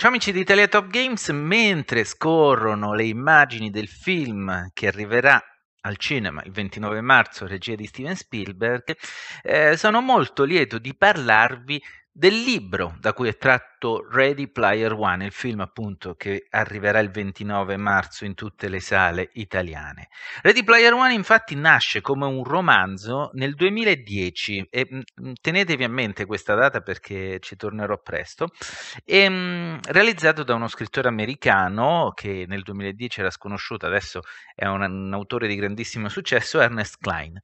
Ciao amici di Teletop Games, mentre scorrono le immagini del film che arriverà al cinema il 29 marzo, regia di Steven Spielberg, eh, sono molto lieto di parlarvi del libro da cui è tratto Ready Player One, il film appunto che arriverà il 29 marzo in tutte le sale italiane. Ready Player One infatti nasce come un romanzo nel 2010 e mm, mm, tenetevi a mente questa data perché ci tornerò presto, è ehm, realizzato da uno scrittore americano che nel 2010 era sconosciuto, adesso è un, un autore di grandissimo successo, Ernest Klein.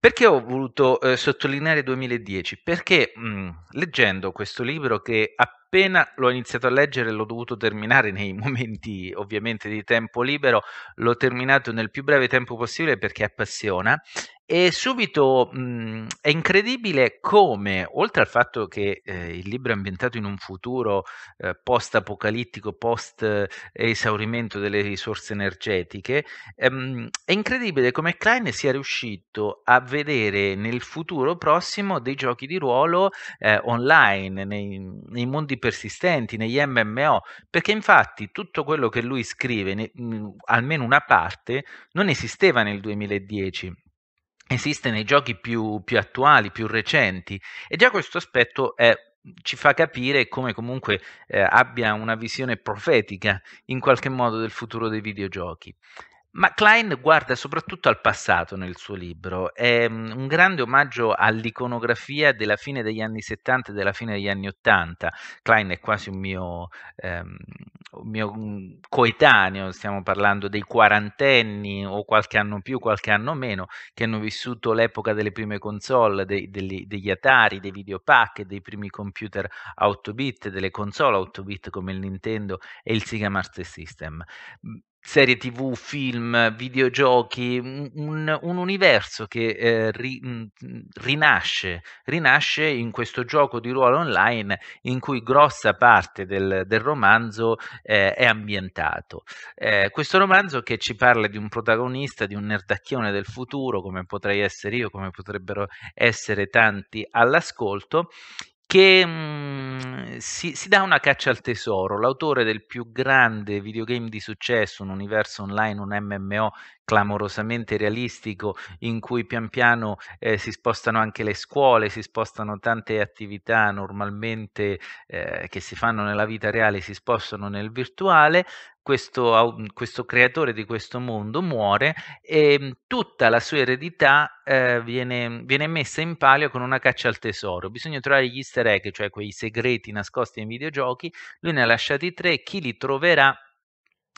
Perché ho voluto eh, sottolineare 2010? Perché mh, mm, leggendo leggendo questo libro che ha appena l'ho iniziato a leggere, l'ho dovuto terminare nei momenti ovviamente di tempo libero, l'ho terminato nel più breve tempo possibile perché appassiona e subito mh, mhmm, è incredibile come, oltre al fatto che eh, il libro è ambientato in un futuro eh, post-apocalittico, post-esaurimento delle risorse energetiche, ehm, è incredibile come Klein sia riuscito a vedere nel futuro prossimo dei giochi di ruolo eh, online, nei, nei mondi studi persistenti, negli MMO, perché infatti tutto quello che lui scrive, ne, mh, mm, almeno una parte, non esisteva nel 2010 esiste nei giochi più, più, attuali, più recenti e già questo aspetto è, ci fa capire come comunque eh, abbia una visione profetica in qualche modo del futuro dei videogiochi. Ma Klein guarda soprattutto al passato nel suo libro, è mm, un grande omaggio all'iconografia della fine degli anni 70 e della fine degli anni 80. Klein è quasi un mio, ehm, un mio mm, coetaneo, stiamo parlando dei quarantenni o qualche anno più, qualche anno meno, che hanno vissuto l'epoca delle prime console, dei, degli, degli, Atari, dei videopack, dei primi computer 8-bit, delle console 8-bit come il Nintendo e il Sega Master System serie tv, film, videogiochi, un, un universo che eh, ri, mm, rinasce, rinasce in questo gioco di ruolo online in cui grossa parte del, del romanzo eh, è ambientato. Eh, questo romanzo che ci parla di un protagonista, di un nerdacchione del futuro, come potrei essere io, come potrebbero essere tanti all'ascolto, che mhmm, si si dà una caccia al tesoro. L'autore del più grande videogame di successo, un universo online, un MMO clamorosamente realistico in cui pian piano eh, si spostano anche le scuole, si spostano tante attività normalmente eh, che si fanno nella vita reale, si spostano nel virtuale, questo, questo, creatore di questo mondo muore e mm, tutta la sua eredità eh, viene, viene, messa in palio con una caccia al tesoro. Bisogna trovare gli easter egg, cioè quei segreti nascosti nei videogiochi. Lui ne ha lasciati tre, chi li troverà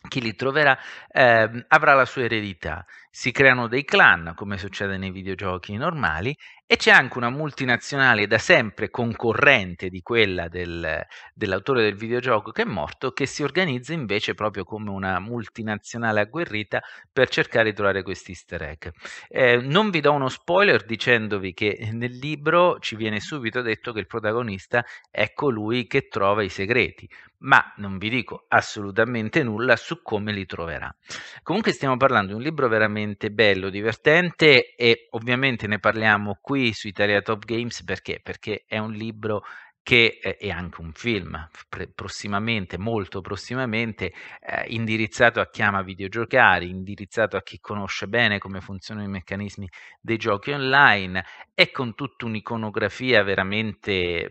chi li troverà eh, avrà la sua eredità. Si creano dei clan, come succede nei videogiochi normali, e c'è anche una multinazionale da sempre concorrente di quella del, dell'autore del videogioco che è morto, che si organizza invece proprio come una multinazionale agguerrita per cercare di trovare questi easter egg. Eh, non vi do uno spoiler dicendovi che nel libro ci viene subito detto che il protagonista è colui che trova i segreti, ma non vi dico assolutamente nulla su come li troverà. Comunque stiamo parlando di un libro veramente bello, divertente e ovviamente ne parliamo qui qui su Italia Top Games perché? Perché è un libro che è anche un film, prossimamente, molto prossimamente, eh, indirizzato a chi ama videogiocare, indirizzato a chi conosce bene come funzionano i meccanismi dei giochi online, e con tutta un'iconografia veramente,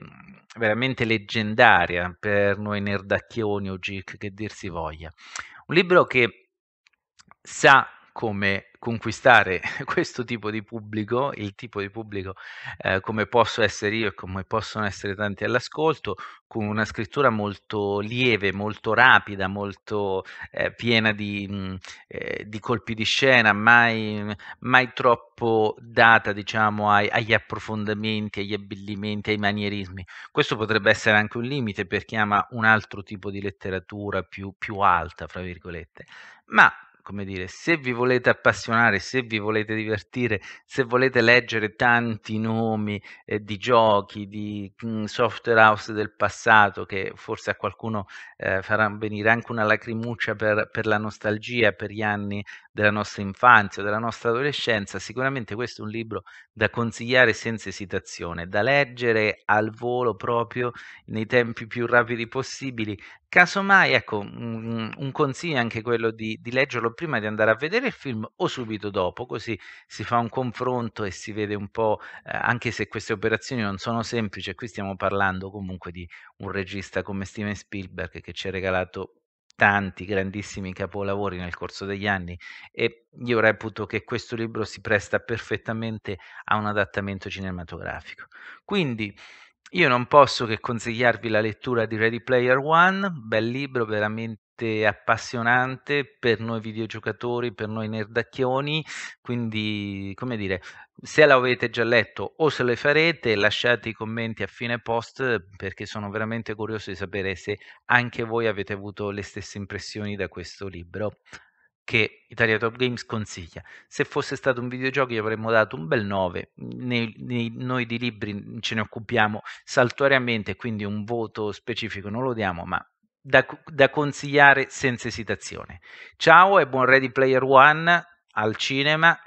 veramente leggendaria per noi nerdacchioni o geek che dir si voglia. Un libro che sa come conquistare questo tipo di pubblico, il tipo di pubblico eh, come posso essere io e come possono essere tanti all'ascolto, con una scrittura molto lieve, molto rapida, molto eh, piena di, mh, mm, eh, di, colpi di scena, mai, mai troppo data diciamo, ai, agli approfondimenti, agli abbellimenti, ai manierismi. Questo potrebbe essere anche un limite per chi ama un altro tipo di letteratura più, più alta, fra virgolette. Ma come dire, se vi volete appassionare, se vi volete divertire, se volete leggere tanti nomi eh, di giochi, di mh, mm, software house del passato, che forse a qualcuno eh, farà venire anche una lacrimuccia per, per la nostalgia, per gli anni della nostra infanzia, della nostra adolescenza, sicuramente questo è un libro da consigliare senza esitazione, da leggere al volo proprio nei tempi più rapidi possibili. Casomai, ecco, un, consiglio è anche quello di, di leggerlo prima di andare a vedere il film o subito dopo, così si fa un confronto e si vede un po', eh, anche se queste operazioni non sono semplici, qui stiamo parlando comunque di un regista come Steven Spielberg che ci ha regalato tanti grandissimi capolavori nel corso degli anni e io reputo che questo libro si presta perfettamente a un adattamento cinematografico. Quindi io non posso che consigliarvi la lettura di Ready Player One, bel libro veramente veramente appassionante per noi videogiocatori, per noi nerdacchioni, quindi come dire, se l'avete già letto o se le farete, lasciate i commenti a fine post perché sono veramente curioso di sapere se anche voi avete avuto le stesse impressioni da questo libro che Italia Top Games consiglia. Se fosse stato un videogioco gli avremmo dato un bel 9, nei, nei, noi di libri ce ne occupiamo saltuariamente, quindi un voto specifico non lo diamo, ma da, da consigliare senza esitazione. Ciao e buon Ready Player One al cinema